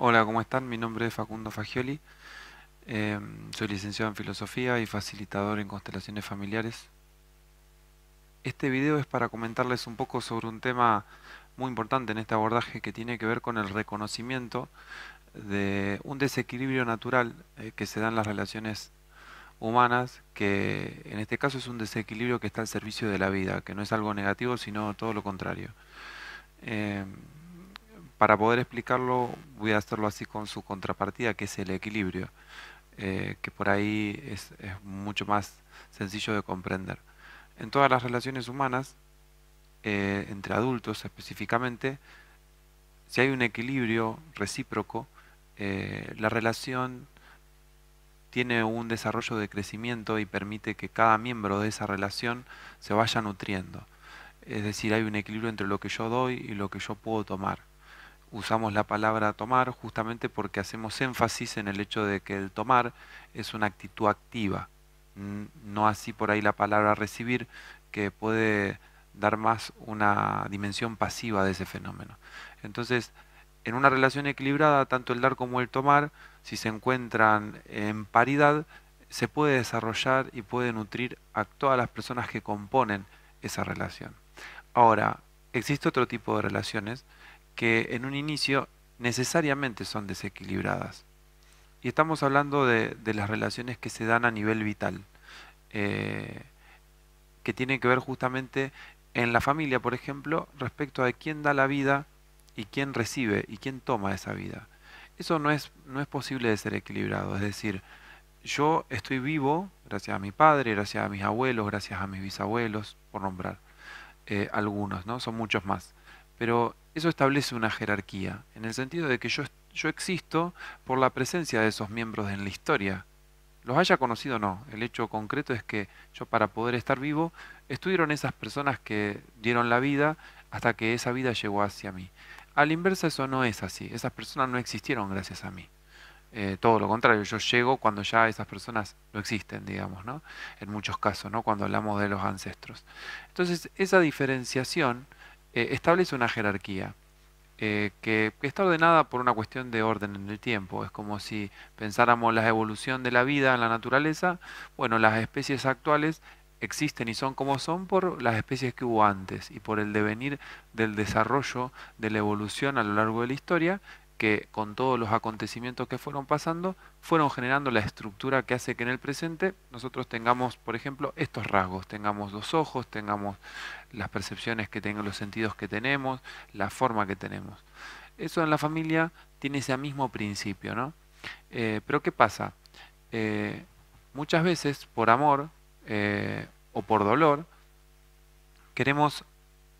Hola, ¿cómo están? Mi nombre es Facundo Fagioli. Em, soy licenciado en Filosofía y facilitador en constelaciones familiares. Este video es para comentarles un poco sobre un tema muy importante en este abordaje que tiene que ver con el reconocimiento de un desequilibrio natural eh, que se da en las relaciones humanas, que en este caso es un desequilibrio que está al servicio de la vida, que no es algo negativo, sino todo lo contrario. Em, para poder explicarlo voy a hacerlo así con su contrapartida, que es el equilibrio, eh, que por ahí es, mucho más sencillo de comprender. En todas las relaciones humanas, eh, entre adultos específicamente, si hay un equilibrio recíproco, eh, la relación tiene un desarrollo de crecimiento y permite que cada miembro de esa relación se vaya nutriendo. Es decir, hay un equilibrio entre lo que yo doy y lo que yo puedo tomar usamos la palabra tomar justamente porque hacemos énfasis en el hecho de que el tomar es una actitud activa, no así por ahí la palabra recibir que puede dar más una dimensión pasiva de ese fenómeno. Entonces, en una relación equilibrada, tanto el dar como el tomar, si se encuentran en paridad, se puede desarrollar y puede nutrir a todas las personas que componen esa relación. Ahora, existe otro tipo de relaciones que en un inicio necesariamente son desequilibradas. Y estamos hablando de, las relaciones que se dan a nivel vital, eh, que tienen que ver justamente en la familia, por ejemplo, respecto a quién da la vida y quién recibe y quién toma esa vida. Eso no es, no es posible de ser equilibrado, es decir, yo estoy vivo gracias a mi padre, gracias a mis abuelos, gracias a mis bisabuelos, por nombrar eh, algunos, ¿no? Son muchos más pero eso establece una jerarquía, en el sentido de que yo, yo existo por la presencia de esos miembros en la historia. Los haya conocido o no, el hecho concreto es que yo para poder estar vivo, estuvieron esas personas que dieron la vida hasta que esa vida llegó hacia mí. Al la inversa eso no es así, esas personas no existieron gracias a mí. Eh, todo lo contrario, yo llego cuando ya esas personas no existen, digamos, ¿no? En muchos casos, ¿no? Cuando hablamos de los ancestros. Entonces, esa diferenciación eh, establece una jerarquía eh, que, que, está ordenada por una cuestión de orden en el tiempo. Es como si pensáramos la evolución de la vida en la naturaleza. Bueno, las especies actuales existen y son como son por las especies que hubo antes y por el devenir del desarrollo de la evolución a lo largo de la historia que con todos los acontecimientos que fueron pasando, fueron generando la estructura que hace que en el presente nosotros tengamos, por ejemplo, estos rasgos, tengamos los ojos, tengamos las percepciones que tengan los sentidos que tenemos, la forma que tenemos. Eso en la familia tiene ese mismo principio, ¿no? Eh, pero ¿qué pasa? Eh, muchas veces, por amor eh, o por dolor, queremos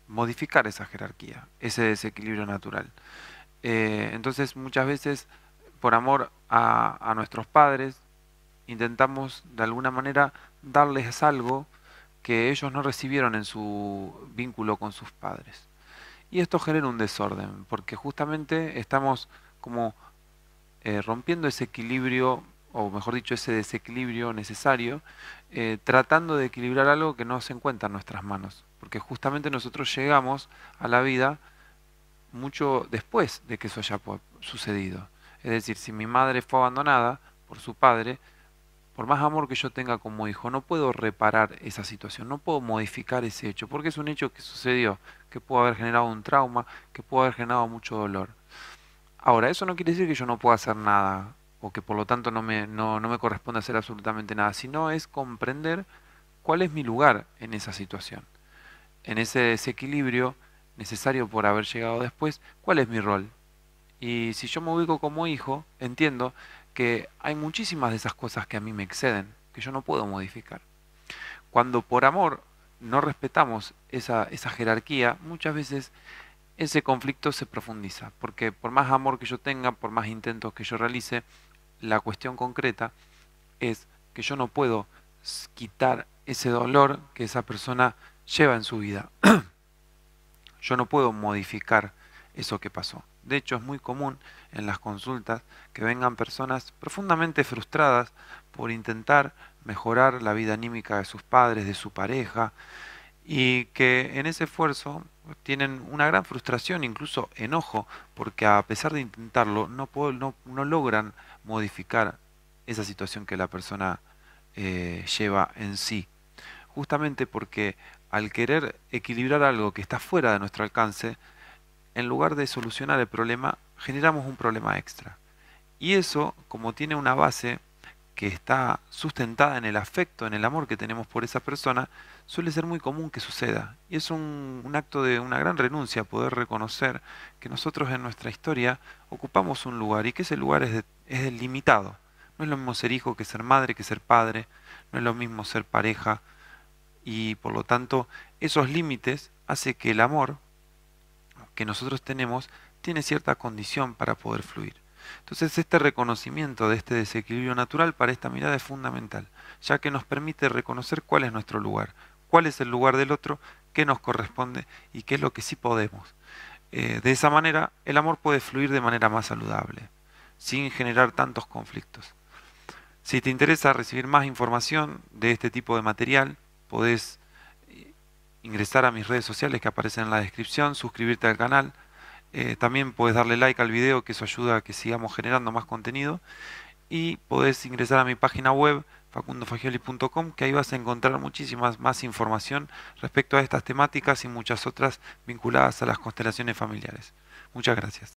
modificar esa jerarquía, ese desequilibrio natural. Eh, entonces muchas veces por amor a, nuestros padres intentamos de alguna manera darles algo que ellos no recibieron en su vínculo con sus padres. Y esto genera un desorden, porque justamente estamos como eh, rompiendo ese equilibrio, o mejor dicho, ese desequilibrio necesario, eh, tratando de equilibrar algo que no se encuentra en nuestras manos, porque justamente nosotros llegamos a la vida mucho después de que eso haya sucedido. Es decir, si mi madre fue abandonada por su padre, por más amor que yo tenga como hijo, no puedo reparar esa situación, no puedo modificar ese hecho, porque es un hecho que sucedió, que pudo haber generado un trauma, que pudo haber generado mucho dolor. Ahora, eso no quiere decir que yo no pueda hacer nada, o que por lo tanto no me, no me corresponde hacer absolutamente nada, sino es comprender cuál es mi lugar en esa situación, en ese desequilibrio necesario por haber llegado después, ¿cuál es mi rol? Y si yo me ubico como hijo, entiendo que hay muchísimas de esas cosas que a mí me exceden, que yo no puedo modificar. Cuando por amor no respetamos esa, jerarquía, muchas veces ese conflicto se profundiza, porque por más amor que yo tenga, por más intentos que yo realice, la cuestión concreta es que yo no puedo quitar ese dolor que esa persona lleva en su vida. Yo no puedo modificar eso que pasó. De hecho, es muy común en las consultas que vengan personas profundamente frustradas por intentar mejorar la vida anímica de sus padres, de su pareja, y que en ese esfuerzo tienen una gran frustración, incluso enojo, porque a pesar de intentarlo, no, logran modificar esa situación que la persona eh, lleva en sí justamente porque al querer equilibrar algo que está fuera de nuestro alcance, en lugar de solucionar el problema, generamos un problema extra. Y eso, como tiene una base que está sustentada en el afecto, en el amor que tenemos por esa persona, suele ser muy común que suceda. Y es un, acto de una gran renuncia poder reconocer que nosotros en nuestra historia ocupamos un lugar y que ese lugar es, es delimitado. No es lo mismo ser hijo que ser madre, que ser padre, no es lo mismo ser pareja, y por lo tanto esos límites hace que el amor que nosotros tenemos tiene cierta condición para poder fluir. Entonces este reconocimiento de este desequilibrio natural para esta mirada es fundamental, ya que nos permite reconocer cuál es nuestro lugar, cuál es el lugar del otro, qué nos corresponde y qué es lo que sí podemos. Eh, de esa manera el amor puede fluir de manera más saludable, sin generar tantos conflictos. Si te interesa recibir más información de este tipo de material, podés eh, ingresar a mis redes sociales que aparecen en la descripción, suscribirte al canal. Eh, también podés darle like al video, que eso ayuda a que sigamos generando más contenido. Y podés ingresar a mi página web, facundofagioli.com, que ahí vas a encontrar muchísima más información respecto a estas temáticas y muchas otras vinculadas a las constelaciones familiares. Muchas gracias.